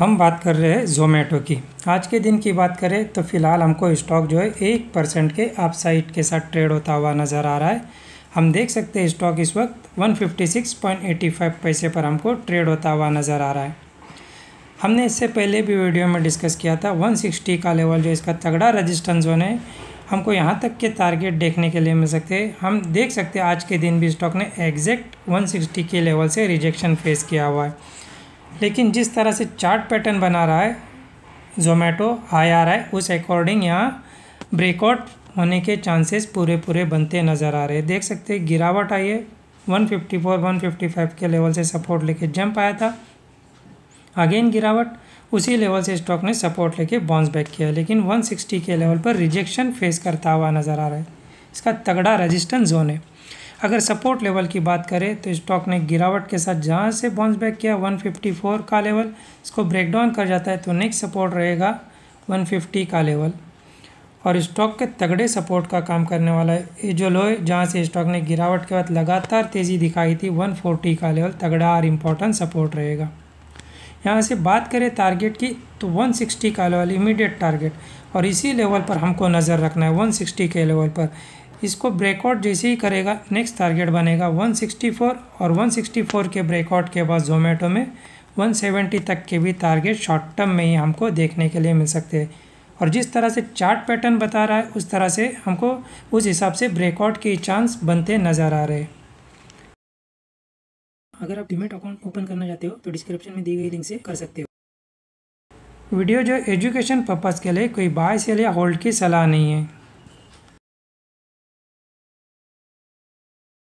हम बात कर रहे हैं जोमेटो की आज के दिन की बात करें तो फ़िलहाल हमको स्टॉक जो है एक परसेंट के अपसाइड के साथ ट्रेड होता हुआ नज़र आ रहा है हम देख सकते हैं स्टॉक इस वक्त 156.85 पैसे पर हमको ट्रेड होता हुआ नज़र आ रहा है हमने इससे पहले भी वीडियो में डिस्कस किया था 160 का लेवल जो इसका तगड़ा रजिस्टेंस जोन है हमको यहाँ तक के टारगेट देखने के लिए मिल सकते हैं हम देख सकते हैं आज के दिन भी स्टॉक ने एग्जैक्ट 160 के लेवल से रिजेक्शन फेस किया हुआ है लेकिन जिस तरह से चार्ट पैटर्न बना रहा है जोमेटो हाई आ रहा है उस अकॉर्डिंग यहाँ ब्रेकआउट होने के चांसेस पूरे पूरे बनते नज़र आ रहे हैं देख सकते हैं गिरावट आई है 154 155 के लेवल से सपोर्ट लेके जंप आया था अगेन गिरावट उसी लेवल से स्टॉक ने सपोर्ट लेके बाउंस बैक किया लेकिन 160 के लेवल पर रिजेक्शन फेस करता हुआ नज़र आ रहा है इसका तगड़ा रजिस्टेंस जोन है अगर सपोर्ट लेवल की बात करें तो स्टॉक ने गिरावट के साथ जहाँ से बाउंस बैक किया 154 का लेवल इसको ब्रेक डाउन कर जाता है तो नेक्स्ट सपोर्ट रहेगा 150 का लेवल और स्टॉक के तगड़े सपोर्ट का काम करने वाला है ये जो लो है जहाँ से स्टॉक ने गिरावट के बाद लगातार तेज़ी दिखाई थी 140 का लेवल तगड़ा और इम्पोर्टेंट सपोर्ट रहेगा यहाँ से बात करें टारगेट की तो 160 का लेवल इमीडिएट टारगेट और इसी लेवल पर हमको नज़र रखना है 160 के लेवल पर इसको ब्रेकआउट जैसे ही करेगा नेक्स्ट टारगेट बनेगा 164 और 164 के ब्रेकआउट के बाद जोमेटो में 170 तक के भी टारगेट शॉर्ट टर्म में ही हमको देखने के लिए मिल सकते हैं और जिस तरह से चार्ट पैटर्न बता रहा है उस तरह से हमको उस हिसाब से ब्रेकआउट के चांस बनते नज़र आ रहे हैं अगर आप डिमेट अकाउंट ओपन करना चाहते हो तो डिस्क्रिप्शन में दी गई लिंक से कर सकते हो वीडियो जो एजुकेशन पर्पज़ के लिए कोई बाय सेल या होल्ड की सलाह नहीं है